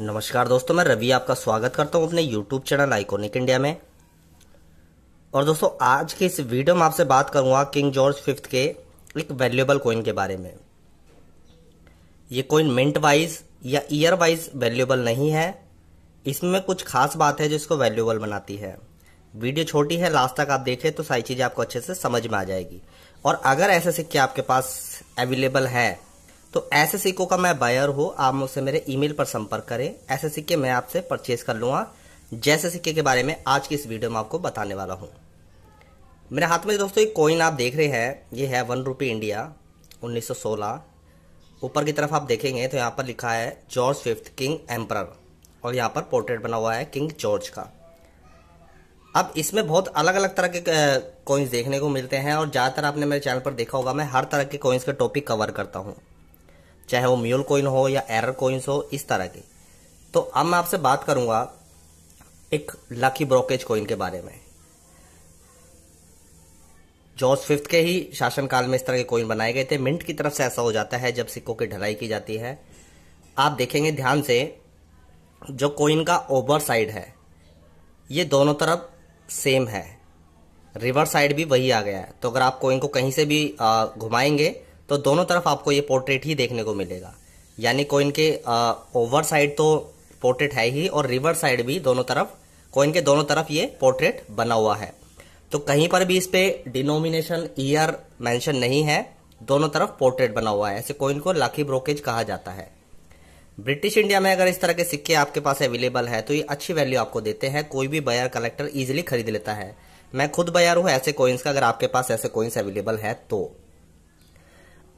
नमस्कार दोस्तों मैं रवि आपका स्वागत करता हूं अपने YouTube चैनल आइकोनिक इंडिया में और दोस्तों आज के इस वीडियो में आपसे बात करूंगा किंग जॉर्ज फिफ्थ के एक वैल्यूएबल कॉइन के बारे में ये कॉइन मिंट वाइज या ईयर वाइज वैल्यूएबल नहीं है इसमें कुछ खास बात है जो इसको वैल्यूएबल बनाती है वीडियो छोटी है लास्ट तक आप देखें तो सारी चीज़ें आपको अच्छे से समझ में आ जाएगी और अगर ऐसे सिक्के आपके पास अवेलेबल है तो एस एस को का मैं बायर हूँ आप मुझसे मेरे ईमेल पर संपर्क करें एस एस के मैं आपसे परचेज कर लूँगा जैसे सिक्के के बारे में आज की इस वीडियो में आपको बताने वाला हूँ मेरे हाथ में दोस्तों एक कॉइन आप देख रहे हैं ये है वन रुपी इंडिया 1916 ऊपर की तरफ आप देखेंगे तो यहाँ पर लिखा है जॉर्ज फिफ्थ किंग एम्पर और यहाँ पर पोर्ट्रेट बना हुआ है किंग जॉर्ज का अब इसमें बहुत अलग अलग तरह के कॉइन्स देखने को मिलते हैं और ज़्यादातर आपने मेरे चैनल पर देखा होगा मैं हर तरह के कॉइन्स का टॉपिक कवर करता हूँ चाहे वो म्यूल कोइन हो या एरर कोइंस हो इस तरह की तो अब मैं आपसे बात करूंगा एक लकी ब्रोकेज कोइन के बारे में जॉर्ज फिफ्थ के ही शासनकाल में इस तरह के कोइन बनाए गए थे मिंट की तरफ से ऐसा हो जाता है जब सिक्कों की ढलाई की जाती है आप देखेंगे ध्यान से जो कोइन का ओवर साइड है ये दोनों तरफ सेम है रिवर साइड भी वही आ गया है तो अगर आप कोइन को कहीं से भी घुमाएंगे तो दोनों तरफ आपको ये पोर्ट्रेट ही देखने को मिलेगा यानी कोइन के ओवर साइड तो पोर्ट्रेट है ही और रिवर्स साइड भी दोनों तरफ कोइन के दोनों तरफ ये पोर्ट्रेट बना हुआ है तो कहीं पर भी इस पे डिनोमिनेशन ईयर मेंशन नहीं है दोनों तरफ पोर्ट्रेट बना हुआ है ऐसे कोइन को लाखी ब्रोकेज कहा जाता है ब्रिटिश इंडिया में अगर इस तरह के सिक्के आपके पास अवेलेबल है तो ये अच्छी वैल्यू आपको देते हैं कोई भी बयर कलेक्टर इजिली खरीद लेता है मैं खुद बयर हूँ ऐसे कोइंस का अगर आपके पास ऐसे कोइंस अवेलेबल है तो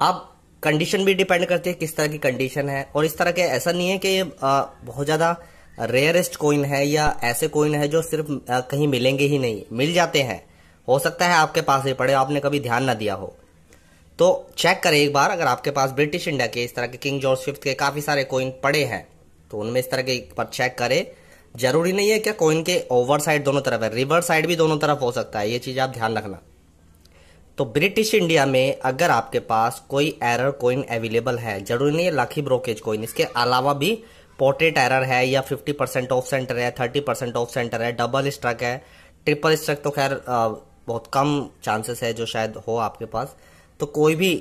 आप कंडीशन भी डिपेंड करती है किस तरह की कंडीशन है और इस तरह के ऐसा नहीं है कि बहुत ज़्यादा रेयरेस्ट कोइन है या ऐसे कोइन है जो सिर्फ कहीं मिलेंगे ही नहीं मिल जाते हैं हो सकता है आपके पास ही पड़े आपने कभी ध्यान ना दिया हो तो चेक करें एक बार अगर आपके पास ब्रिटिश इंडिया के इस तरह के किंग जॉर्ज फिफ्थ के काफ़ी सारे कोइन पड़े हैं तो उनमें इस तरह के एक बार चेक करें जरूरी नहीं है क्या कोइन के ओवर साइड दोनों तरफ है रिवर साइड भी दोनों तरफ हो सकता है ये चीज़ आप ध्यान रखना तो ब्रिटिश इंडिया में अगर आपके पास कोई एरर कॉइन अवेलेबल है जरूरी नहीं है लाखी ब्रोकेज कॉइन इसके अलावा भी पोर्ट्रेट एरर है या 50 परसेंट ऑफ सेंटर है 30 परसेंट ऑफ सेंटर है डबल स्ट्रक है ट्रिपल स्ट्रक तो खैर बहुत कम चांसेस है जो शायद हो आपके पास तो कोई भी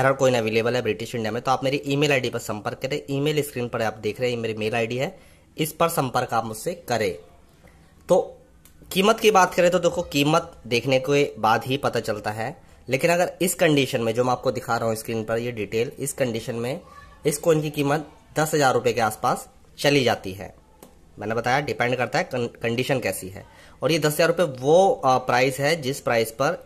एरर कोइन अवेलेबल है ब्रिटिश इंडिया में तो आप मेरी ईमेल आईडी पर संपर्क करें ईमेल स्क्रीन पर आप देख रहे हैं मेरी मेल आईडी है इस पर संपर्क आप मुझसे करें तो कीमत की बात करें तो देखो कीमत देखने के बाद ही पता चलता है लेकिन अगर इस कंडीशन में जो मैं आपको दिखा रहा हूँ स्क्रीन पर ये डिटेल इस कंडीशन में इस कोन की कीमत दस हज़ार रुपये के आसपास चली जाती है मैंने बताया डिपेंड करता है कंडीशन कैसी है और ये दस हज़ार रुपये वो प्राइस है जिस प्राइस पर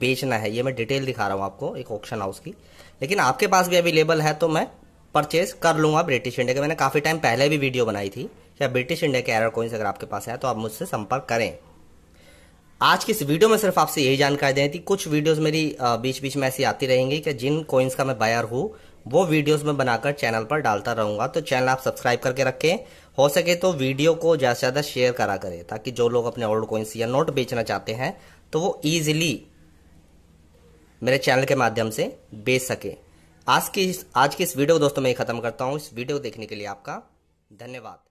बेचना है ये मैं डिटेल दिखा रहा हूँ आपको एक ऑप्शन हाउस की लेकिन आपके पास भी अवेलेबल है तो मैं परचेज कर लूँगा ब्रिटिश इंडिया का मैंने काफ़ी टाइम पहले भी वीडियो बनाई थी या ब्रिटिश इंडिया के एरर कोइंस अगर आपके पास है तो आप मुझसे संपर्क करें आज की इस वीडियो में सिर्फ आपसे यही जानकारी देनी थी कुछ वीडियोस मेरी बीच बीच में ऐसी आती रहेंगी कि जिन कोइंस का मैं बायर हूँ वो वीडियोस में बनाकर चैनल पर डालता रहूंगा तो चैनल आप सब्सक्राइब करके रखें हो सके तो वीडियो को ज़्यादा से ज़्यादा शेयर करा करें ताकि जो लोग अपने ओल्ड कोइंस या नोट बेचना चाहते हैं तो वो ईजिली मेरे चैनल के माध्यम से बेच सके आज की आज की इस वीडियो को दोस्तों में ख़त्म करता हूँ इस वीडियो को देखने के लिए आपका धन्यवाद